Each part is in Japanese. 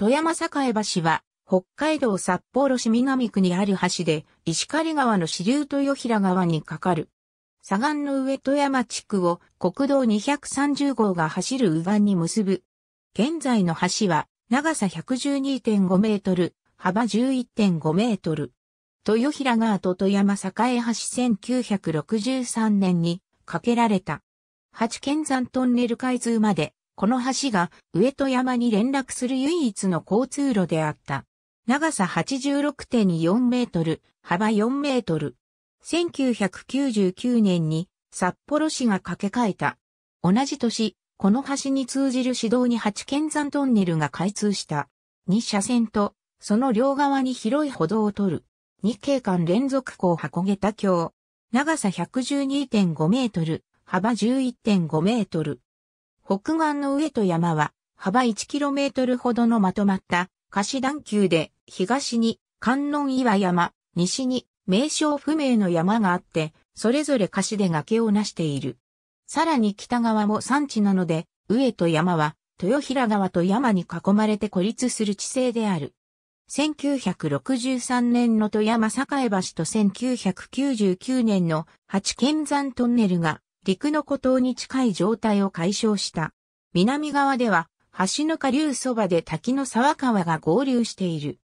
富山栄橋は、北海道札幌市南区にある橋で、石狩川の支流豊平川に架かる。左岸の上富山地区を国道230号が走る右岸に結ぶ。現在の橋は、長さ112.5メートル、幅11.5メートル。豊平川と富山栄橋1963年に架けられた。八剣山トンネル開通までこの橋が上戸山に連絡する唯一の交通路であった。長さ86.4メートル、幅4メートル。1999年に札幌市が架け替えた。同じ年、この橋に通じる市道に八県山トンネルが開通した。2車線と、その両側に広い歩道を取る。2景観連続港箱げた橋。長さ112.5メートル、幅11.5メートル。北岸の上と山は幅 1km ほどのまとまった貸段丘で東に観音岩山、西に名称不明の山があって、それぞれ貸で崖をなしている。さらに北側も山地なので、上と山は豊平川と山に囲まれて孤立する地勢である。1963年の富山栄橋と1999年の八県山トンネルが陸の孤島に近い状態を解消した。南側では、橋の下流そばで滝の沢川が合流している。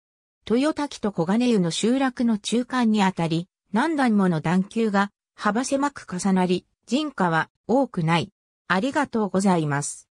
豊滝と小金湯の集落の中間にあたり、何段もの段丘が幅狭く重なり、人家は多くない。ありがとうございます。